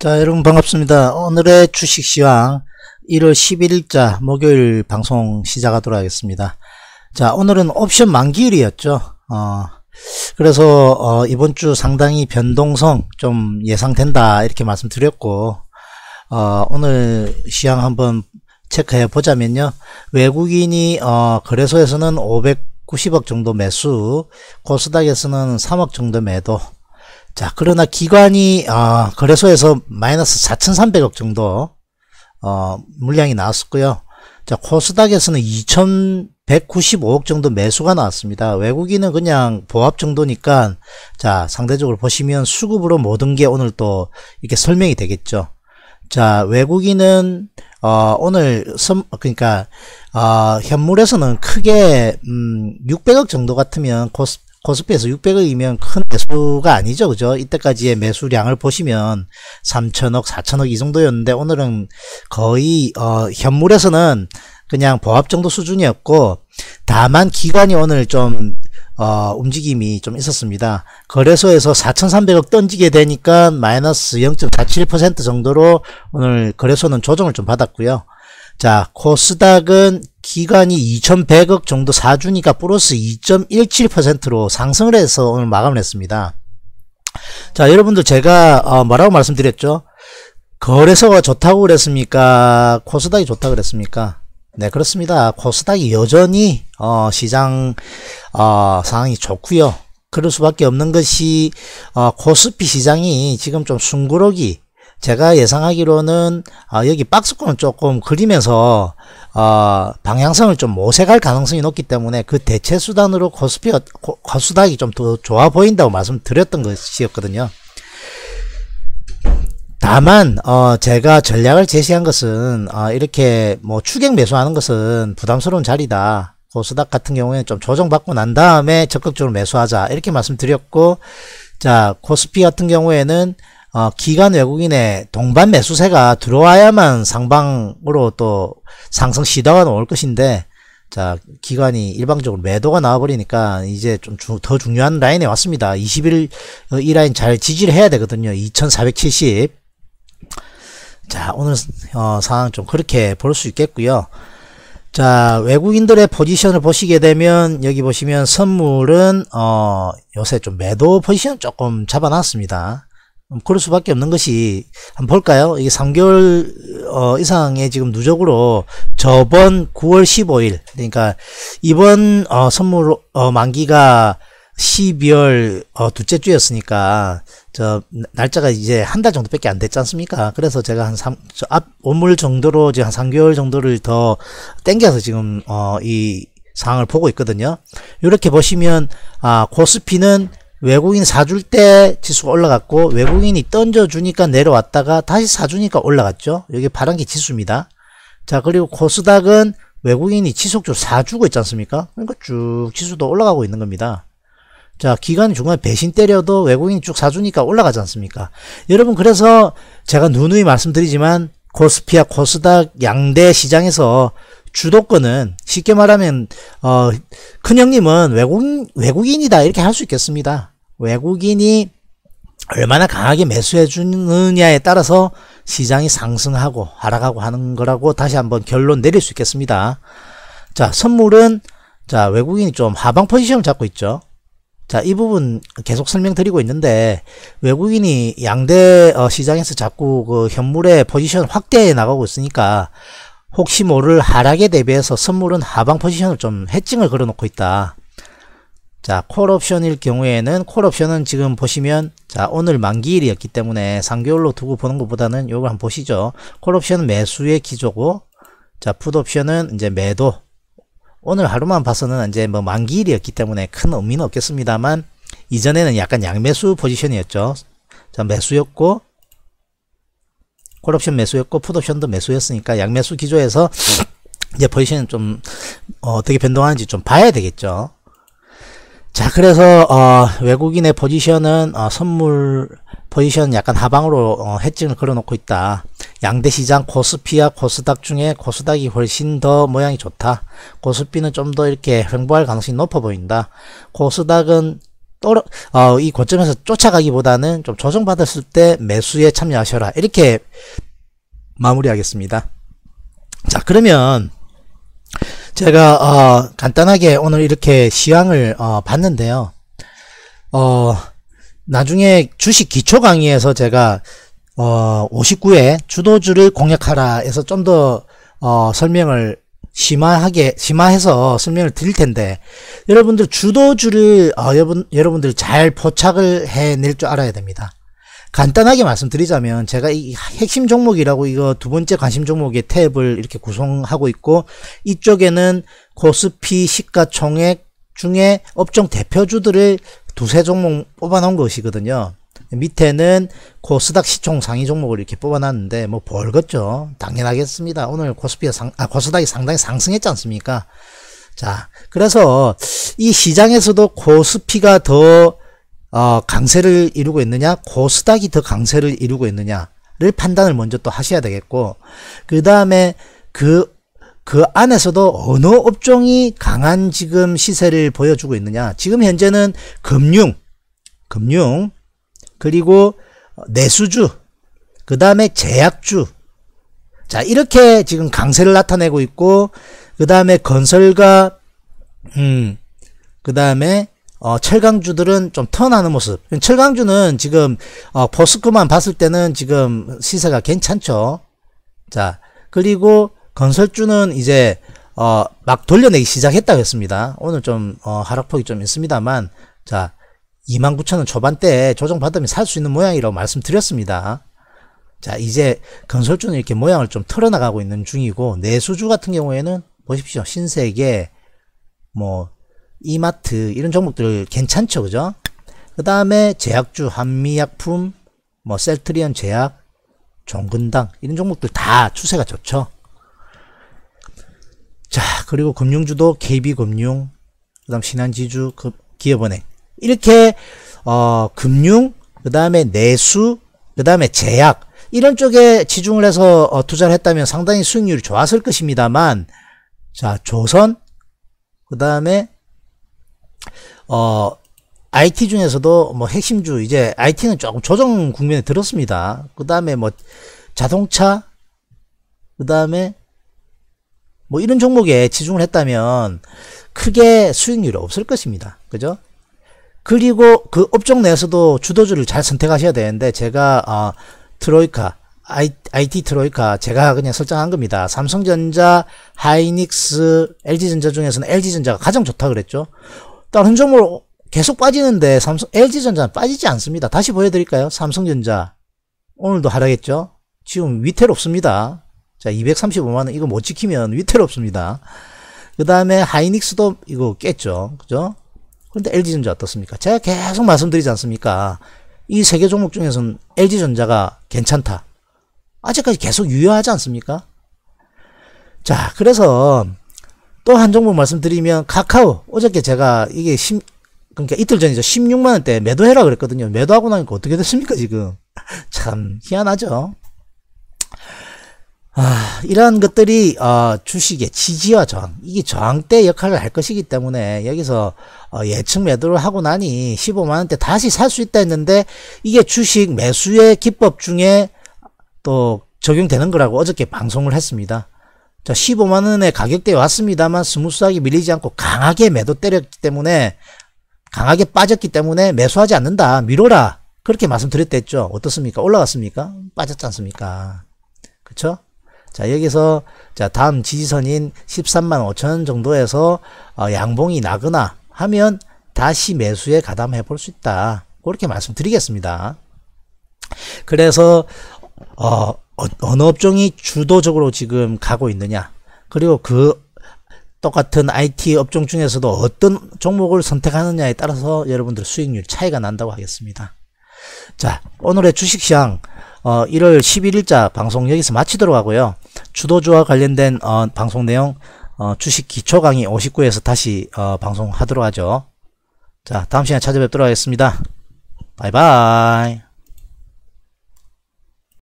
자 여러분 반갑습니다 오늘의 주식시황 1월 11일자 목요일 방송 시작하도록 하겠습니다 자 오늘은 옵션 만기일이었죠 어, 그래서 어, 이번 주 상당히 변동성 좀 예상된다 이렇게 말씀드렸고 어, 오늘 시황 한번 체크해 보자면요 외국인이 어, 거래소에서는 590억 정도 매수 코스닥에서는 3억 정도 매도 자, 그러나 기관이, 어, 거래소에서 마이너스 4,300억 정도, 어, 물량이 나왔었고요. 자, 코스닥에서는 2,195억 정도 매수가 나왔습니다. 외국인은 그냥 보합 정도니까, 자, 상대적으로 보시면 수급으로 모든 게 오늘 또 이렇게 설명이 되겠죠. 자, 외국인은, 어, 오늘, 선, 그러니까, 어, 현물에서는 크게, 음, 600억 정도 같으면 코스, 코스피에서 600억이면 큰 매수가 아니죠. 그죠? 이때까지의 매수량을 보시면 3천억, 4천억 이 정도였는데 오늘은 거의 어, 현물에서는 그냥 보합 정도 수준이었고 다만 기관이 오늘 좀 어, 움직임이 좀 있었습니다. 거래소에서 4,300억 던지게 되니까 마이너스 0.47% 정도로 오늘 거래소는 조정을 좀 받았고요. 자, 코스닥은 기간이 2100억 정도 사주니까 플러스 2.17%로 상승을 해서 오늘 마감을 했습니다. 자, 여러분들 제가 어, 뭐라고 말씀드렸죠? 거래소가 좋다고 그랬습니까? 코스닥이 좋다고 그랬습니까? 네, 그렇습니다. 코스닥이 여전히 어, 시장 어, 상황이 좋고요. 그럴 수밖에 없는 것이 어, 코스피 시장이 지금 좀 숭구러기 제가 예상하기로는 어, 여기 박스권을 조금 그리면서 어, 방향성을 좀 모색할 가능성이 높기 때문에 그 대체 수단으로 코스피 코스닥이 좀 더 좋아 보인다고 말씀드렸던 것이었거든요. 다만 어 제가 전략을 제시한 것은 어 이렇게 뭐 추격 매수하는 것은 부담스러운 자리다. 코스닥 같은 경우에는 좀 조정받고 난 다음에 적극적으로 매수하자 이렇게 말씀드렸고 자 코스피 같은 경우에는 어, 기관 외국인의 동반 매수세가 들어와야만 상방으로 또 상승 시도가 나올 것인데 자 기관이 일방적으로 매도가 나와버리니까 이제 좀 더 중요한 라인에 왔습니다. 21이 어, 라인 잘 지지를 해야 되거든요. 2470. 자 오늘 어, 상황 좀 그렇게 볼 수 있겠고요. 자 외국인들의 포지션을 보시게 되면 여기 보시면 선물은 어 요새 좀 매도 포지션 조금 잡아놨습니다 음, 그럴 수밖에 없는 것이 한번 볼까요? 이게 3개월 어, 이상의 지금 누적으로 저번 9월 15일 그러니까 이번 어, 선물 어, 만기가 12월 어, 둘째 주였으니까 저 날짜가 이제 한 달 정도밖에 안 됐지 않습니까? 그래서 제가 한 3, 저앞 원물 정도로 지금 한 3개월 정도를 더 땡겨서 지금 어, 이 상황을 보고 있거든요. 이렇게 보시면 아 코스피는 외국인 사줄 때 지수가 올라갔고 외국인이 던져주니까 내려왔다가 다시 사주니까 올라갔죠. 여기 파란게 지수입니다. 자 그리고 코스닥은 외국인이 지속적으로 사주고 있지 않습니까? 그러니까 쭉 지수도 올라가고 있는 겁니다. 자 기간 중간에 배신 때려도 외국인이 쭉 사주니까 올라가지 않습니까? 여러분 그래서 제가 누누이 말씀드리지만 코스피와 코스닥 양대 시장에서 주도권은 쉽게 말하면 어, 큰형님은 외국인, 외국인이다 이렇게 할 수 있겠습니다. 외국인이 얼마나 강하게 매수해 주느냐에 따라서 시장이 상승하고 하락하고 하는 거라고 다시 한번 결론 내릴 수 있겠습니다. 자, 선물은 자, 외국인이 좀 하방 포지션을 잡고 있죠. 자, 이 부분 계속 설명드리고 있는데 외국인이 양대 어, 시장에서 자꾸 그 현물의 포지션 확대해 나가고 있으니까 혹시 모를 하락에 대비해서 선물은 하방 포지션을 좀 해칭을 걸어놓고 있다. 자, 콜 옵션일 경우에는 콜 옵션은 지금 보시면 자, 오늘 만기일이었기 때문에 3개월로 두고 보는 것보다는 요걸 한번 보시죠. 콜 옵션은 매수의 기조고 자, 풋 옵션은 이제 매도. 오늘 하루만 봐서는 이제 뭐 만기일이었기 때문에 큰 의미는 없겠습니다만 이전에는 약간 양매수 포지션이었죠. 자, 매수였고 콜 옵션 매수였고 풋 옵션도 매수였으니까 양매수 기조에서 이제 포지션은 좀 어, 어떻게 변동하는지 좀 봐야 되겠죠. 자 그래서 어, 외국인의 포지션은 어, 선물 포지션 약간 하방으로 어, 해증을 걸어놓고 있다. 양대 시장 코스피와 코스닥 중에 코스닥이 훨씬 더 모양이 좋다. 코스피는 좀 더 이렇게 횡보할 가능성이 높아 보인다. 코스닥은 또어 어, 이 고점에서 쫓아가기보다는 좀 조정받았을 때 매수에 참여하셔라. 이렇게 마무리하겠습니다. 자 그러면 제가 어, 간단하게 오늘 이렇게 시황을 어, 봤는데요. 어, 나중에 주식 기초 강의에서 제가 어, 59회 주도주를 공략하라 해서 좀 더 어, 설명을 심화하게 심화해서 설명을 드릴 텐데 여러분들 주도주를 어, 여러분 여러분들 잘 포착을 해낼 줄 알아야 됩니다. 간단하게 말씀드리자면 제가 이 핵심 종목이라고 이거 두 번째 관심 종목의 탭을 이렇게 구성하고 있고 이쪽에는 코스피 시가총액 중에 업종 대표주들을 두세 종목 뽑아놓은 것이거든요. 밑에는 코스닥 시총 상위 종목을 이렇게 뽑아놨는데 뭐 벌겠죠. 당연하겠습니다. 오늘 코스피가 상, 아, 코스닥이 상당히 상승했지 않습니까? 자, 그래서 이 시장에서도 코스피가 더 어, 강세를 이루고 있느냐 고스닥이 더 강세를 이루고 있느냐를 판단을 먼저 또 하셔야 되겠고 그 다음에 그, 그 안에서도 어느 업종이 강한 지금 시세를 보여주고 있느냐 지금 현재는 금융 금융 그리고 내수주 그 다음에 제약주 자 이렇게 지금 강세를 나타내고 있고 그 다음에 건설과 음그 다음에 어, 철강주들은 좀 턴하는 모습. 철강주는 지금 어, 포스코만 봤을 때는 지금 시세가 괜찮죠. 자 그리고 건설주는 이제 어, 막 돌려내기 시작했다고 했습니다. 오늘 좀 어, 하락폭이 좀 있습니다만 자 29,000원 초반대 에 조정받으면 살 수 있는 모양이라고 말씀드렸습니다. 자 이제 건설주는 이렇게 모양을 좀 털어나가고 있는 중이고 내수주 같은 경우에는 보십시오 신세계 뭐 이마트 이런 종목들 괜찮죠 그죠 그 다음에 제약주 한미약품 뭐 셀트리온 제약 종근당 이런 종목들 다 추세가 좋죠 자 그리고 금융주도 KB금융 그 다음 신한지주 그 기업은행 이렇게 어 금융 그 다음에 내수 그 다음에 제약 이런 쪽에 치중을 해서 어, 투자를 했다면 상당히 수익률이 좋았을 것입니다만 자 조선 그 다음에 어, IT 중에서도 뭐 핵심주 이제 IT는 조금 조정 국면에 들었습니다. 그 다음에 뭐 자동차, 그 다음에 뭐 이런 종목에 치중을 했다면 크게 수익률이 없을 것입니다. 그죠? 그리고 그 업종 내에서도 주도주를 잘 선택하셔야 되는데 제가 어, 트로이카 IT 트로이카 제가 그냥 설정한 겁니다. 삼성전자, 하이닉스, LG전자 중에서는 LG전자가 가장 좋다 그랬죠. 다른 종목으로 계속 빠지는데 삼성, LG전자는 빠지지 않습니다. 다시 보여드릴까요? 삼성전자. 오늘도 하락했죠? 지금 위태롭습니다. 자, 235만원 이거 못 지키면 위태롭습니다. 그 다음에 하이닉스도 이거 깼죠. 그죠? 그런데 LG전자 어떻습니까? 제가 계속 말씀드리지 않습니까? 이세계 종목 중에서는 LG전자가 괜찮다. 아직까지 계속 유효하지 않습니까? 자, 그래서 또한 종목 말씀드리면 카카오. 어저께 제가 이게 심 그러니까 이틀 전이죠. 16만원대 매도해라 그랬거든요. 매도하고 나니까 어떻게 됐습니까, 지금? 참, 희한하죠? 아, 이러한 것들이, 어, 주식의 지지와 저항, 이게 저항 대 역할을 할 것이기 때문에 여기서 어, 예측 매도를 하고 나니 15만원대 다시 살 수 있다 했는데 이게 주식 매수의 기법 중에 또 적용되는 거라고 어저께 방송을 했습니다. 자 15만원의 가격대에 왔습니다만 스무스하게 밀리지 않고 강하게 매도 때렸기 때문에 강하게 빠졌기 때문에 매수하지 않는다 미어라 그렇게 말씀드렸댔죠 어떻습니까 올라갔습니까 빠졌지 않습니까 그쵸 자 여기서 자 다음 지지선인 13만 5천원 정도에서 어, 양봉이 나거나 하면 다시 매수에 가담해 볼 수 있다 그렇게 말씀드리겠습니다 그래서 어 어, 느 업종이 주도적으로 지금 가고 있느냐 그리고 그 똑같은 IT 업종 중에서도 어떤 종목을 선택하느냐에 따라서 여러분들 수익률 차이가 난다고 하겠습니다. 자 오늘의 주식시장 어, 1월 11일자 방송 여기서 마치도록 하고요. 주도주와 관련된 어, 방송 내용 어, 주식 기초 강의 59에서 다시 어, 방송하도록 하죠. 자 다음 시간에 찾아뵙도록 하겠습니다. 바이바이